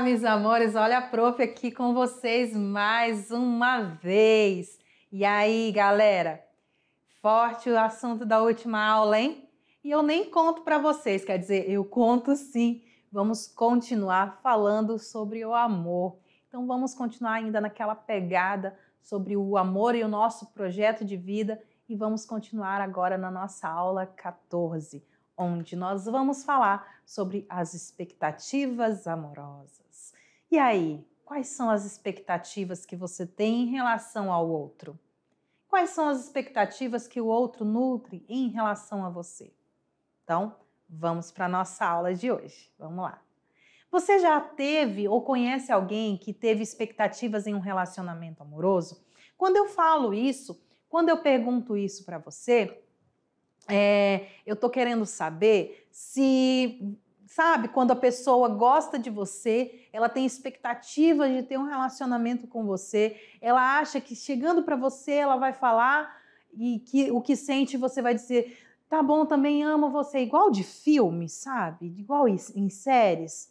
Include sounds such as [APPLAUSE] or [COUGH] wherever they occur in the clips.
Olá, meus amores, olha a prof aqui com vocês mais uma vez. E aí, galera? Forte o assunto da última aula, hein? E eu nem conto para vocês, quer dizer, eu conto sim. Vamos continuar falando sobre o amor. Então vamos continuar ainda naquela pegada sobre o amor e o nosso projeto de vida e vamos continuar agora na nossa aula 14 onde nós vamos falar sobre as expectativas amorosas. E aí, quais são as expectativas que você tem em relação ao outro? Quais são as expectativas que o outro nutre em relação a você? Então, vamos para a nossa aula de hoje. Vamos lá. Você já teve ou conhece alguém que teve expectativas em um relacionamento amoroso? Quando eu falo isso, quando eu pergunto isso para você, é, eu estou querendo saber se sabe? Quando a pessoa gosta de você, ela tem expectativa de ter um relacionamento com você, ela acha que chegando para você ela vai falar e que o que sente você vai dizer, tá bom, também amo você, igual de filme, sabe? Igual em séries.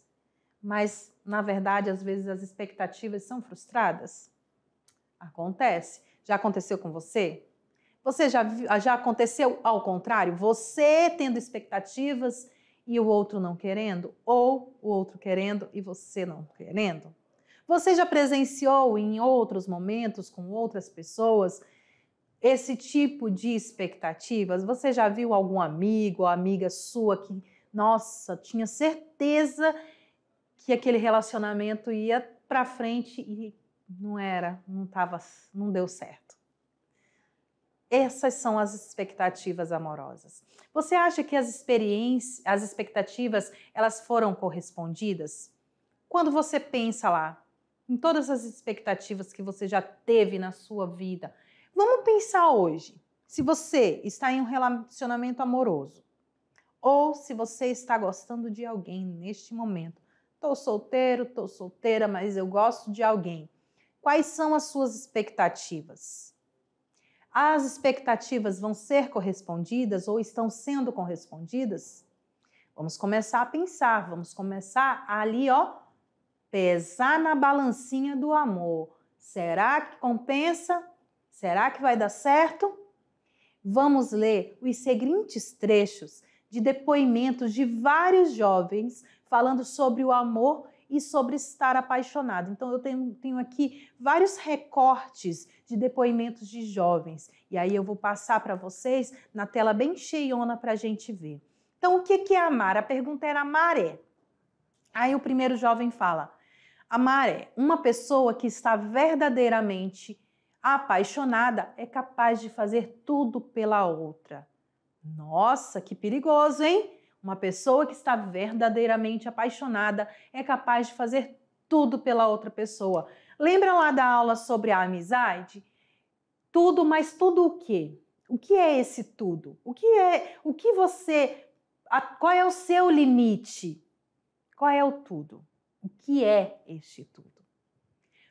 Mas na verdade, às vezes as expectativas são frustradas. Acontece. Já aconteceu com você? Você já, já aconteceu ao contrário? Você tendo expectativas e o outro não querendo, ou o outro querendo e você não querendo? Você já presenciou em outros momentos com outras pessoas esse tipo de expectativas? Você já viu algum amigo ou amiga sua que, nossa, tinha certeza que aquele relacionamento ia para frente e não era, não tava, não deu certo? Essas são as expectativas amorosas. Você acha que as experiências, as expectativas, elas foram correspondidas? Quando você pensa lá em todas as expectativas que você já teve na sua vida, vamos pensar hoje. Se você está em um relacionamento amoroso ou se você está gostando de alguém neste momento, estou solteiro, estou solteira, mas eu gosto de alguém. Quais são as suas expectativas? as expectativas vão ser correspondidas ou estão sendo correspondidas? Vamos começar a pensar, vamos começar ali, ó, pesar na balancinha do amor. Será que compensa? Será que vai dar certo? Vamos ler os seguintes trechos de depoimentos de vários jovens falando sobre o amor e sobre estar apaixonado. Então, eu tenho, tenho aqui vários recortes de depoimentos de jovens. E aí eu vou passar para vocês na tela bem cheiona para a gente ver. Então, o que é amar? A pergunta era amar é. Aí o primeiro jovem fala: amar é uma pessoa que está verdadeiramente apaixonada é capaz de fazer tudo pela outra. Nossa, que perigoso, hein? Uma pessoa que está verdadeiramente apaixonada é capaz de fazer tudo pela outra pessoa. Lembra lá da aula sobre a amizade? Tudo, mas tudo o quê? O que é esse tudo? O que é? O que você? A, qual é o seu limite? Qual é o tudo? O que é este tudo?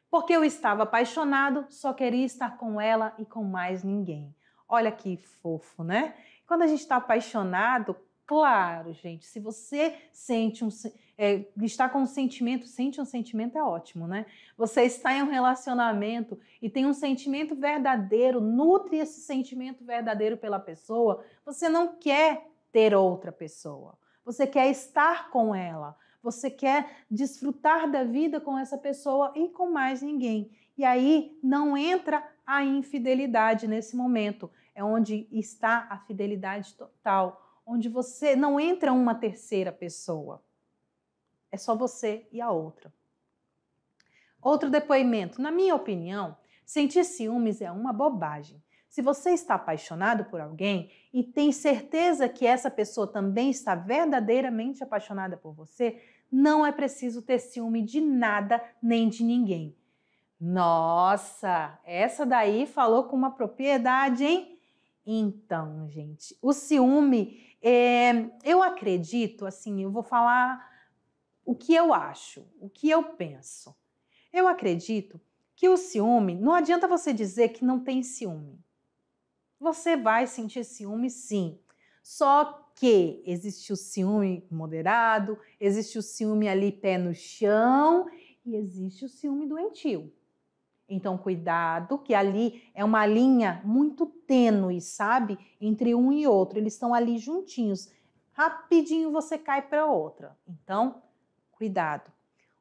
Porque eu estava apaixonado, só queria estar com ela e com mais ninguém. Olha que fofo, né? Quando a gente está apaixonado, Claro, gente, se você sente um é, está com um sentimento, sente um sentimento é ótimo, né? Você está em um relacionamento e tem um sentimento verdadeiro, nutre esse sentimento verdadeiro pela pessoa, você não quer ter outra pessoa. Você quer estar com ela, você quer desfrutar da vida com essa pessoa e com mais ninguém. E aí não entra a infidelidade nesse momento, é onde está a fidelidade total onde você não entra uma terceira pessoa. É só você e a outra. Outro depoimento. Na minha opinião, sentir ciúmes é uma bobagem. Se você está apaixonado por alguém e tem certeza que essa pessoa também está verdadeiramente apaixonada por você, não é preciso ter ciúme de nada nem de ninguém. Nossa, essa daí falou com uma propriedade, hein? Então, gente, o ciúme é, eu acredito, assim, eu vou falar o que eu acho, o que eu penso. Eu acredito que o ciúme, não adianta você dizer que não tem ciúme. Você vai sentir ciúme, sim. Só que existe o ciúme moderado, existe o ciúme ali pé no chão e existe o ciúme doentio. Então, cuidado, que ali é uma linha muito tênue, sabe? Entre um e outro. Eles estão ali juntinhos. Rapidinho você cai para outra. Então, cuidado.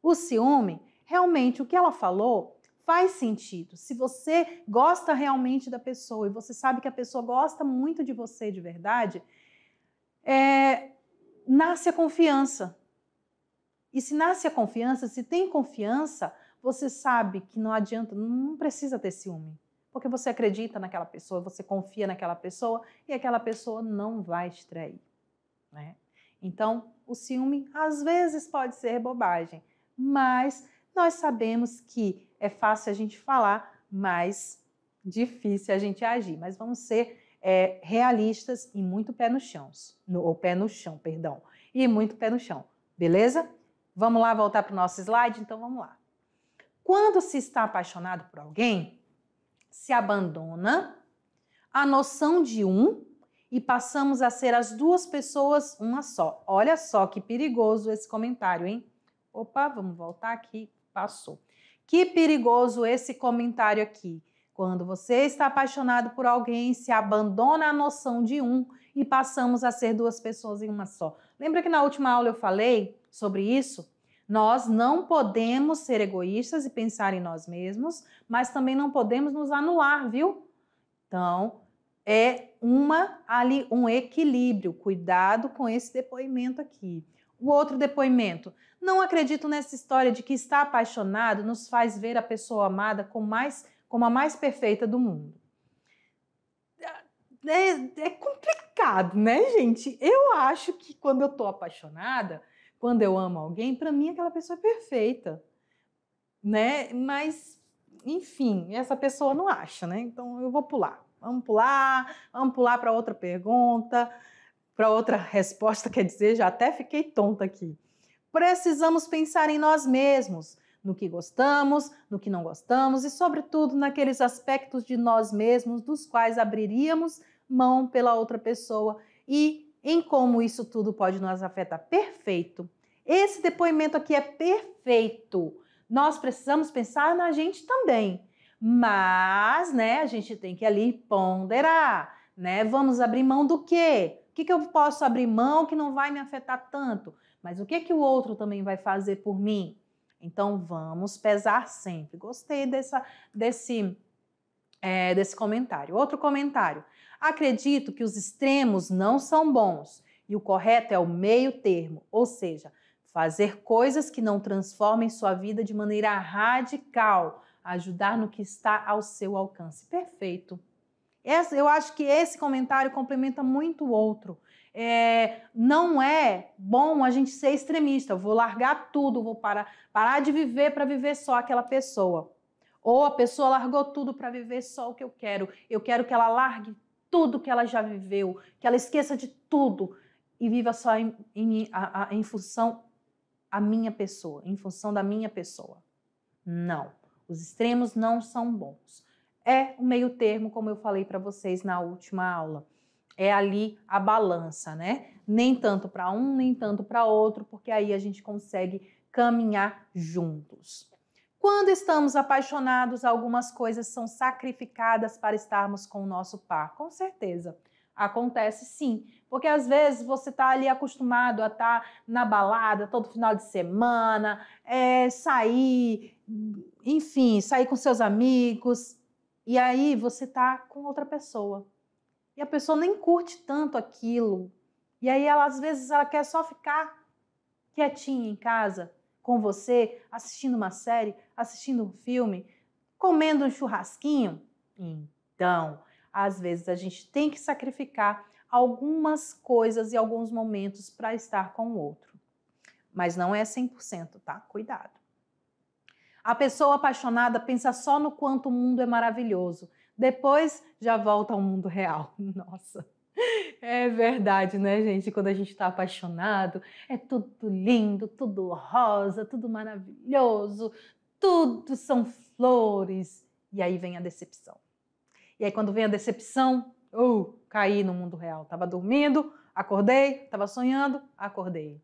O ciúme, realmente, o que ela falou faz sentido. Se você gosta realmente da pessoa e você sabe que a pessoa gosta muito de você de verdade, é, nasce a confiança. E se nasce a confiança, se tem confiança, você sabe que não adianta, não precisa ter ciúme. Porque você acredita naquela pessoa, você confia naquela pessoa e aquela pessoa não vai extrair. Né? Então, o ciúme às vezes pode ser bobagem, mas nós sabemos que é fácil a gente falar, mas difícil a gente agir. Mas vamos ser é, realistas e muito pé no chão, no, ou pé no chão, perdão, e muito pé no chão, beleza? Vamos lá voltar para o nosso slide, então vamos lá. Quando se está apaixonado por alguém, se abandona a noção de um e passamos a ser as duas pessoas uma só. Olha só que perigoso esse comentário, hein? Opa, vamos voltar aqui, passou. Que perigoso esse comentário aqui. Quando você está apaixonado por alguém, se abandona a noção de um e passamos a ser duas pessoas em uma só. Lembra que na última aula eu falei sobre isso? Nós não podemos ser egoístas e pensar em nós mesmos, mas também não podemos nos anular, viu? Então, é uma ali um equilíbrio. Cuidado com esse depoimento aqui. O outro depoimento. Não acredito nessa história de que estar apaixonado nos faz ver a pessoa amada como, mais, como a mais perfeita do mundo. É, é complicado, né, gente? Eu acho que quando eu tô apaixonada, quando eu amo alguém, para mim aquela pessoa é perfeita, né? Mas, enfim, essa pessoa não acha, né? Então eu vou pular. Vamos pular, vamos pular para outra pergunta, para outra [LAUGHS] resposta, quer dizer, já até fiquei tonta aqui. Precisamos pensar em nós mesmos, no que gostamos, no que não gostamos e, sobretudo, naqueles aspectos de nós mesmos dos quais abriríamos mão pela outra pessoa e em como isso tudo pode nos afetar. Perfeito. Esse depoimento aqui é perfeito. Nós precisamos pensar na gente também. Mas, né, a gente tem que ali ponderar, né? Vamos abrir mão do quê? O que, que eu posso abrir mão que não vai me afetar tanto? Mas o que que o outro também vai fazer por mim? Então vamos pesar sempre. Gostei dessa, desse é, desse comentário. Outro comentário. Acredito que os extremos não são bons e o correto é o meio termo, ou seja, fazer coisas que não transformem sua vida de maneira radical, ajudar no que está ao seu alcance. Perfeito. Essa, eu acho que esse comentário complementa muito o outro. É, não é bom a gente ser extremista. Eu vou largar tudo, vou parar, parar de viver para viver só aquela pessoa. Ou a pessoa largou tudo para viver só o que eu quero. Eu quero que ela largue tudo que ela já viveu, que ela esqueça de tudo e viva só em, em, a, a, em função a minha pessoa, em função da minha pessoa. Não, os extremos não são bons. É o meio termo, como eu falei para vocês na última aula. É ali a balança, né? Nem tanto para um, nem tanto para outro, porque aí a gente consegue caminhar juntos. Quando estamos apaixonados, algumas coisas são sacrificadas para estarmos com o nosso par, com certeza. Acontece sim, porque às vezes você está ali acostumado a estar tá na balada todo final de semana, é, sair, enfim, sair com seus amigos, e aí você está com outra pessoa. E a pessoa nem curte tanto aquilo. E aí ela às vezes ela quer só ficar quietinha em casa com você, assistindo uma série, assistindo um filme, comendo um churrasquinho? Então, às vezes a gente tem que sacrificar algumas coisas e alguns momentos para estar com o outro. Mas não é 100%, tá? Cuidado. A pessoa apaixonada pensa só no quanto o mundo é maravilhoso. Depois já volta ao mundo real. [LAUGHS] Nossa. É verdade, né, gente? Quando a gente está apaixonado, é tudo lindo, tudo rosa, tudo maravilhoso, tudo são flores. E aí vem a decepção. E aí, quando vem a decepção, eu uh, caí no mundo real. Estava dormindo, acordei, estava sonhando, acordei.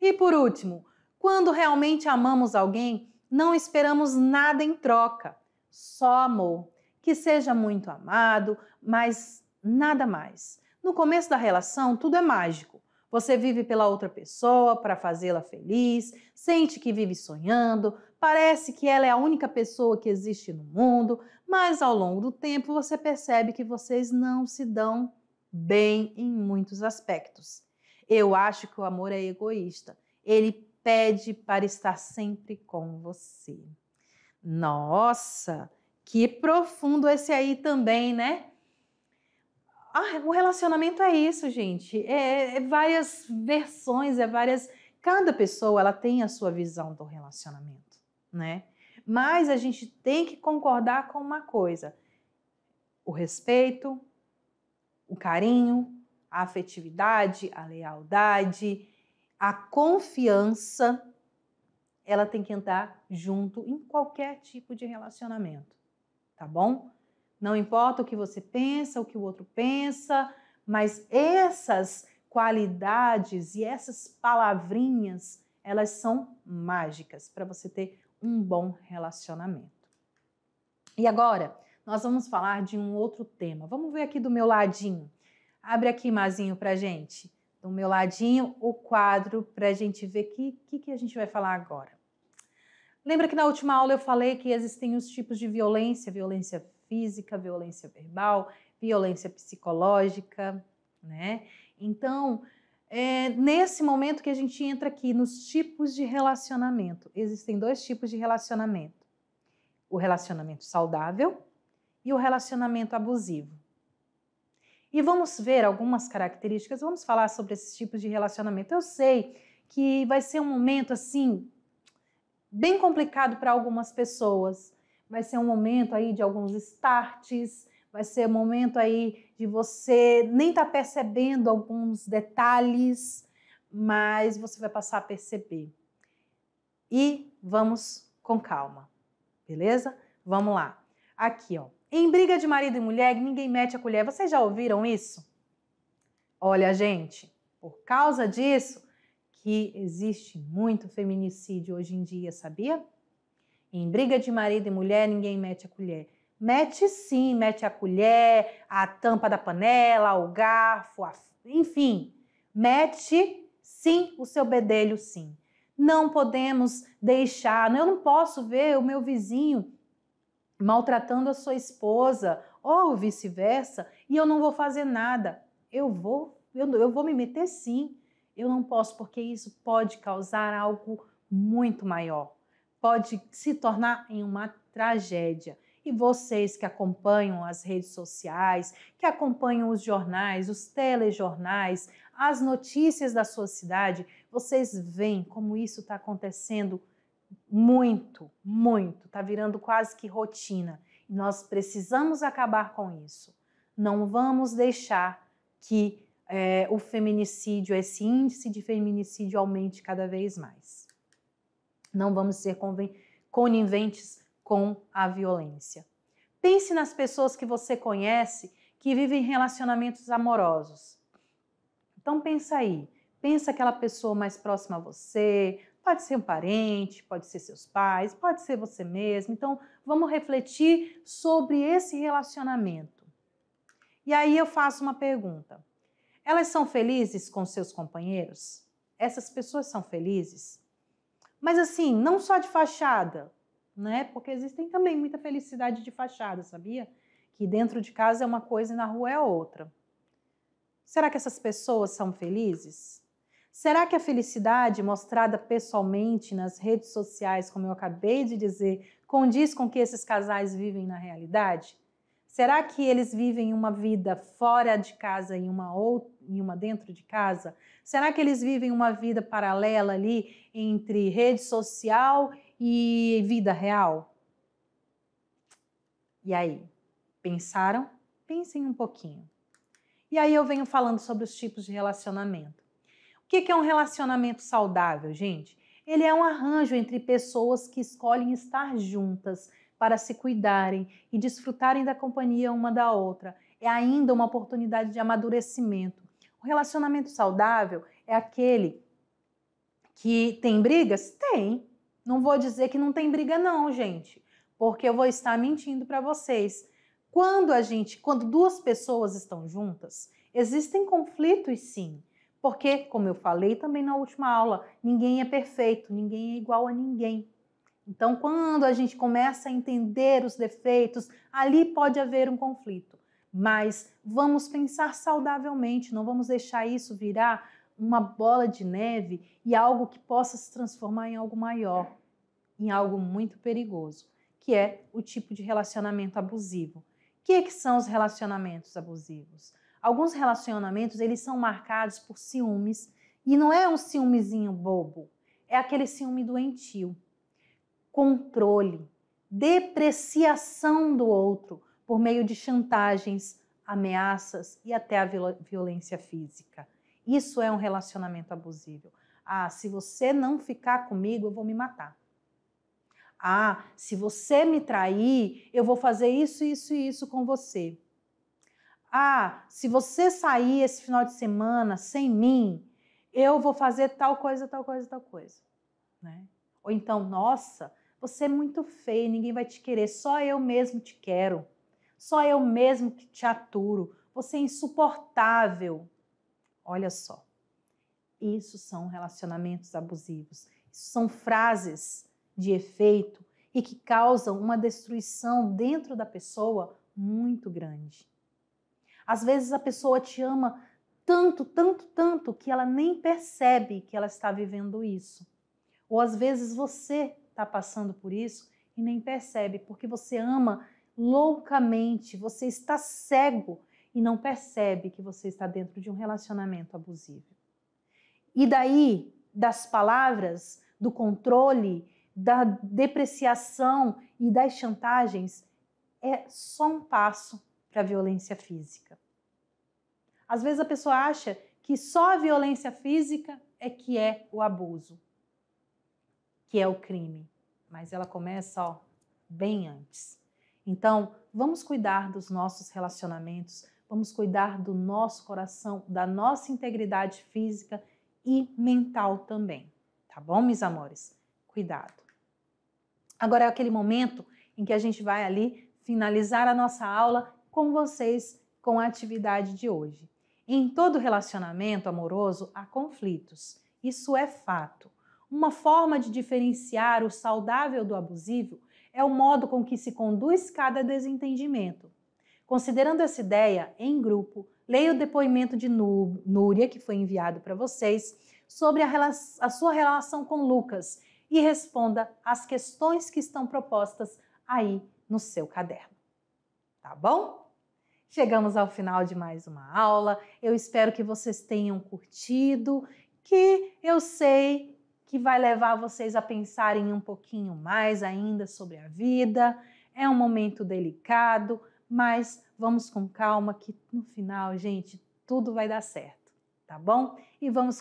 E por último, quando realmente amamos alguém, não esperamos nada em troca, só amor. Que seja muito amado, mas nada mais. No começo da relação, tudo é mágico. Você vive pela outra pessoa para fazê-la feliz, sente que vive sonhando, parece que ela é a única pessoa que existe no mundo, mas ao longo do tempo você percebe que vocês não se dão bem em muitos aspectos. Eu acho que o amor é egoísta. Ele pede para estar sempre com você. Nossa, que profundo esse aí também, né? Ah, o relacionamento é isso, gente. É, é, várias versões, é várias. Cada pessoa ela tem a sua visão do relacionamento, né? Mas a gente tem que concordar com uma coisa: o respeito, o carinho, a afetividade, a lealdade, a confiança, ela tem que andar junto em qualquer tipo de relacionamento, tá bom? Não importa o que você pensa, o que o outro pensa, mas essas qualidades e essas palavrinhas, elas são mágicas para você ter um bom relacionamento. E agora, nós vamos falar de um outro tema. Vamos ver aqui do meu ladinho. Abre aqui, Mazinho, para gente. Do meu ladinho, o quadro para gente ver o que, que, que a gente vai falar agora. Lembra que na última aula eu falei que existem os tipos de violência: violência física, violência verbal, violência psicológica, né? Então, é nesse momento que a gente entra aqui nos tipos de relacionamento. Existem dois tipos de relacionamento: o relacionamento saudável e o relacionamento abusivo. E vamos ver algumas características, vamos falar sobre esses tipos de relacionamento. Eu sei que vai ser um momento assim bem complicado para algumas pessoas, vai ser um momento aí de alguns starts, vai ser um momento aí de você nem estar tá percebendo alguns detalhes, mas você vai passar a perceber. E vamos com calma, beleza? Vamos lá. Aqui, ó. Em briga de marido e mulher, ninguém mete a colher. Vocês já ouviram isso? Olha, gente, por causa disso que existe muito feminicídio hoje em dia, sabia? Em briga de marido e mulher, ninguém mete a colher. Mete sim, mete a colher, a tampa da panela, o garfo, a... enfim. Mete sim o seu bedelho, sim. Não podemos deixar, eu não posso ver o meu vizinho maltratando a sua esposa ou vice-versa e eu não vou fazer nada. Eu vou, eu, eu vou me meter sim. Eu não posso, porque isso pode causar algo muito maior pode se tornar em uma tragédia. E vocês que acompanham as redes sociais, que acompanham os jornais, os telejornais, as notícias da sua cidade, vocês veem como isso está acontecendo muito, muito, está virando quase que rotina. E nós precisamos acabar com isso. Não vamos deixar que é, o feminicídio, esse índice de feminicídio aumente cada vez mais. Não vamos ser coniventes com a violência. Pense nas pessoas que você conhece que vivem relacionamentos amorosos. Então pensa aí, pensa aquela pessoa mais próxima a você, pode ser um parente, pode ser seus pais, pode ser você mesmo. Então vamos refletir sobre esse relacionamento. E aí eu faço uma pergunta. Elas são felizes com seus companheiros? Essas pessoas são felizes? Mas assim, não só de fachada, né? Porque existem também muita felicidade de fachada, sabia? Que dentro de casa é uma coisa e na rua é outra. Será que essas pessoas são felizes? Será que a felicidade mostrada pessoalmente nas redes sociais, como eu acabei de dizer, condiz com o que esses casais vivem na realidade? Será que eles vivem uma vida fora de casa e uma, ou, uma dentro de casa? Será que eles vivem uma vida paralela ali entre rede social e vida real? E aí? Pensaram? Pensem um pouquinho. E aí eu venho falando sobre os tipos de relacionamento. O que é um relacionamento saudável, gente? Ele é um arranjo entre pessoas que escolhem estar juntas para se cuidarem e desfrutarem da companhia uma da outra. É ainda uma oportunidade de amadurecimento. O relacionamento saudável é aquele que tem brigas? Tem. Não vou dizer que não tem briga, não, gente, porque eu vou estar mentindo para vocês. Quando a gente, quando duas pessoas estão juntas, existem conflitos sim. Porque, como eu falei também na última aula, ninguém é perfeito, ninguém é igual a ninguém. Então, quando a gente começa a entender os defeitos, ali pode haver um conflito. Mas vamos pensar saudavelmente, não vamos deixar isso virar uma bola de neve e algo que possa se transformar em algo maior, em algo muito perigoso, que é o tipo de relacionamento abusivo. O que, é que são os relacionamentos abusivos? Alguns relacionamentos eles são marcados por ciúmes e não é um ciúmezinho bobo, é aquele ciúme doentio controle, depreciação do outro por meio de chantagens, ameaças e até a violência física. Isso é um relacionamento abusivo. Ah, se você não ficar comigo, eu vou me matar. Ah, se você me trair, eu vou fazer isso, isso e isso com você. Ah, se você sair esse final de semana sem mim, eu vou fazer tal coisa, tal coisa, tal coisa. Né? Ou então, nossa, você é muito feio, ninguém vai te querer, só eu mesmo te quero. Só eu mesmo que te aturo. Você é insuportável. Olha só. Isso são relacionamentos abusivos. Isso são frases de efeito e que causam uma destruição dentro da pessoa muito grande. Às vezes a pessoa te ama tanto, tanto, tanto que ela nem percebe que ela está vivendo isso. Ou às vezes você está passando por isso e nem percebe, porque você ama loucamente, você está cego e não percebe que você está dentro de um relacionamento abusivo. E daí, das palavras, do controle, da depreciação e das chantagens, é só um passo para a violência física. Às vezes a pessoa acha que só a violência física é que é o abuso que é o crime, mas ela começa ó, bem antes. Então, vamos cuidar dos nossos relacionamentos, vamos cuidar do nosso coração, da nossa integridade física e mental também. Tá bom, meus amores? Cuidado. Agora é aquele momento em que a gente vai ali finalizar a nossa aula com vocês com a atividade de hoje. Em todo relacionamento amoroso há conflitos. Isso é fato. Uma forma de diferenciar o saudável do abusivo é o modo com que se conduz cada desentendimento. Considerando essa ideia, em grupo, leia o depoimento de Núria, que foi enviado para vocês, sobre a, a sua relação com Lucas e responda às questões que estão propostas aí no seu caderno. Tá bom? Chegamos ao final de mais uma aula. Eu espero que vocês tenham curtido, que eu sei que vai levar vocês a pensarem um pouquinho mais ainda sobre a vida. É um momento delicado, mas vamos com calma que no final, gente, tudo vai dar certo, tá bom? E vamos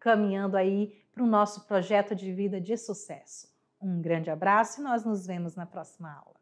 caminhando aí para o nosso projeto de vida de sucesso. Um grande abraço e nós nos vemos na próxima aula.